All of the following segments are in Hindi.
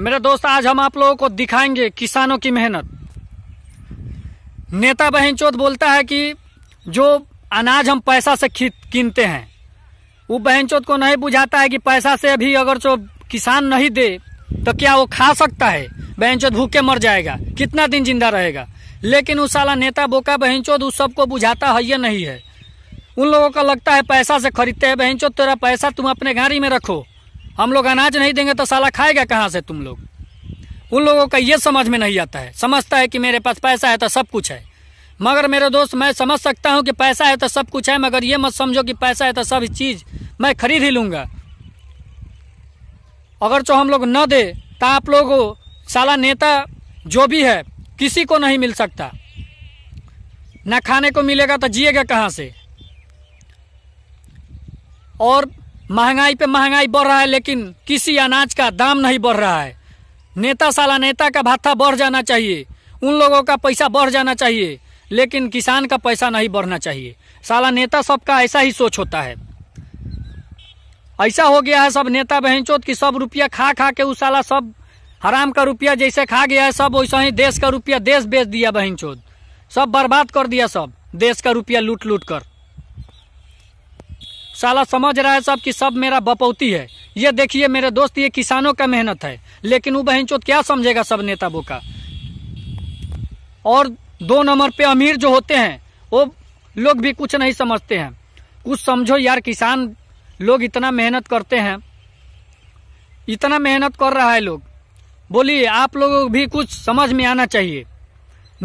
मेरे दोस्त आज हम आप लोगों को दिखाएंगे किसानों की मेहनत नेता बहन चौथ बोलता है कि जो अनाज हम पैसा से कीनते हैं वो बहन चौथ को नहीं बुझाता है कि पैसा से अभी अगर जो किसान नहीं दे तो क्या वो खा सकता है बहन चौथ भूखे मर जाएगा कितना दिन जिंदा रहेगा लेकिन उस साला नेता बोका बहन चौथ उस सबको बुझाता है या नहीं है उन लोगों का लगता है पैसा से खरीदते हैं बहन चौथ तेरा पैसा तुम अपने गाड़ी में रखो हम लोग अनाज नहीं देंगे तो साला खाएगा कहाँ से तुम लोग उन लोगों का ये समझ में नहीं आता है समझता है कि मेरे पास पैसा है तो सब कुछ है मगर मेरे दोस्त मैं समझ सकता हूँ कि पैसा है तो सब कुछ है मगर ये मत समझो कि पैसा है तो सब चीज़ मैं खरीद ही लूँगा अगर जो तो हम लोग न दे तो आप लोग साला नेता जो भी है किसी को नहीं मिल सकता ना खाने को मिलेगा तो जिएगा कहाँ से और महंगाई पे महंगाई बढ़ रहा है लेकिन किसी अनाज का दाम नहीं बढ़ रहा है नेता साला नेता का भत्ता बढ़ जाना चाहिए उन लोगों का पैसा बढ़ जाना चाहिए लेकिन किसान का पैसा नहीं बढ़ना चाहिए साला नेता सबका ऐसा ही सोच होता है ऐसा हो गया है सब नेता बहनचोत की सब रुपया खा खा के उस साला सब हराम का रुपया जैसे खा गया है सब वैसा ही देश का रुपया देश बेच दिया बहनचोद सब बर्बाद कर दिया सब देश का रुपया लूट लूट कर साला समझ रहा है सब कि सब मेरा बपौती है ये देखिए मेरे दोस्त ये किसानों का मेहनत है लेकिन वो बहन क्या समझेगा सब नेता का और दो नंबर पे अमीर जो होते हैं वो लोग भी कुछ नहीं समझते हैं कुछ समझो यार किसान लोग इतना मेहनत करते हैं इतना मेहनत कर रहा है लोग बोलिए आप लोगों को भी कुछ समझ में आना चाहिए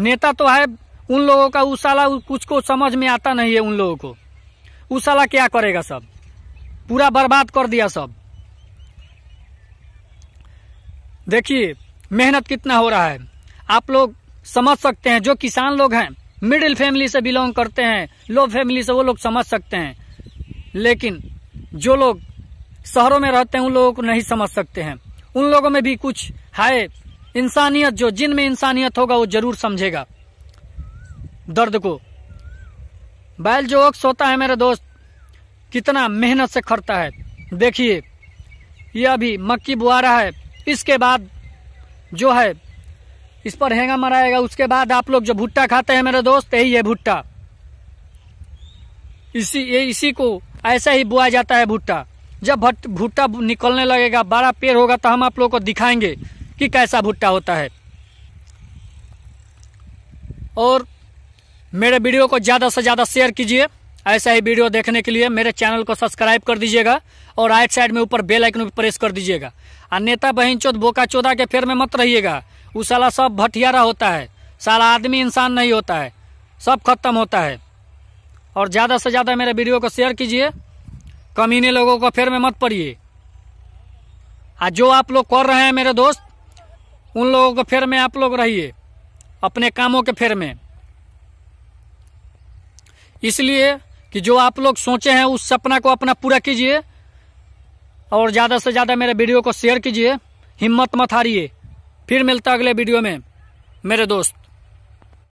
नेता तो है उन लोगों का उस साला कुछ को समझ में आता नहीं है उन लोगों को उस साला क्या करेगा सब पूरा बर्बाद कर दिया सब देखिए मेहनत कितना हो रहा है आप लोग समझ सकते हैं जो किसान लोग हैं मिडिल फैमिली से बिलोंग करते हैं लो फैमिली से वो लोग समझ सकते हैं लेकिन जो लोग शहरों में रहते हैं उन लोगों को नहीं समझ सकते हैं उन लोगों में भी कुछ है इंसानियत जो जिन में इंसानियत होगा वो जरूर समझेगा दर्द को बैल जो ओक्स होता है मेरे दोस्त कितना मेहनत से खड़ता है देखिए यह अभी मक्की बुआ रहा है इसके बाद जो है इस पर हेंगा मराएगा उसके बाद आप लोग जो भुट्टा खाते हैं मेरे दोस्त यही है भुट्टा इसी ये इसी को ऐसा ही बुआ जाता है भुट्टा जब भुट्टा निकलने लगेगा बड़ा पेड़ होगा तो हम आप लोगों को दिखाएंगे कि कैसा भुट्टा होता है और मेरे वीडियो को ज़्यादा से ज़्यादा शेयर कीजिए ऐसा ही वीडियो देखने के लिए मेरे चैनल को सब्सक्राइब कर दीजिएगा और राइट साइड में ऊपर बेल आइकन भी प्रेस कर दीजिएगा और नेता बहन चौथ बोका चौदह के फेर में मत रहिएगा वो साला सब भटियारा होता है सारा आदमी इंसान नहीं होता है सब खत्म होता है और ज़्यादा से ज़्यादा मेरे वीडियो को शेयर कीजिए कमीने लोगों को फेर में मत पड़िए और जो आप लोग कर रहे हैं मेरे दोस्त उन लोगों को फेर में आप लोग रहिए अपने कामों के फेर में इसलिए कि जो आप लोग सोचे हैं उस सपना को अपना पूरा कीजिए और ज़्यादा से ज़्यादा मेरे वीडियो को शेयर कीजिए हिम्मत मत हारिए फिर मिलता अगले वीडियो में मेरे दोस्त